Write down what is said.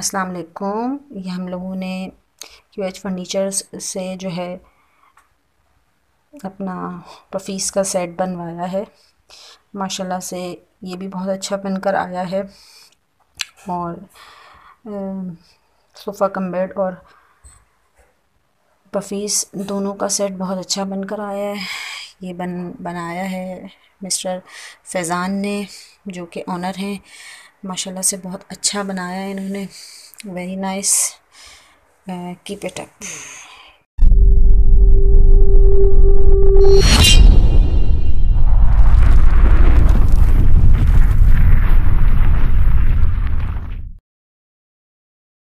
अस्सलाम वालेकुम ये हम लोगों ने क्यू एच फर्नीचर्स से जो है अपना पफीस का सेट बनवाया है माशाल्लाह से ये भी बहुत अच्छा बनकर आया है और सोफ़ा कम बेड और पफीस दोनों का सेट बहुत अच्छा बनकर आया है ये बन बनाया है मिस्टर फैज़ान ने जो कि ऑनर हैं माशाल्लाह से बहुत अच्छा बनाया है इन्होंने very nice keep it up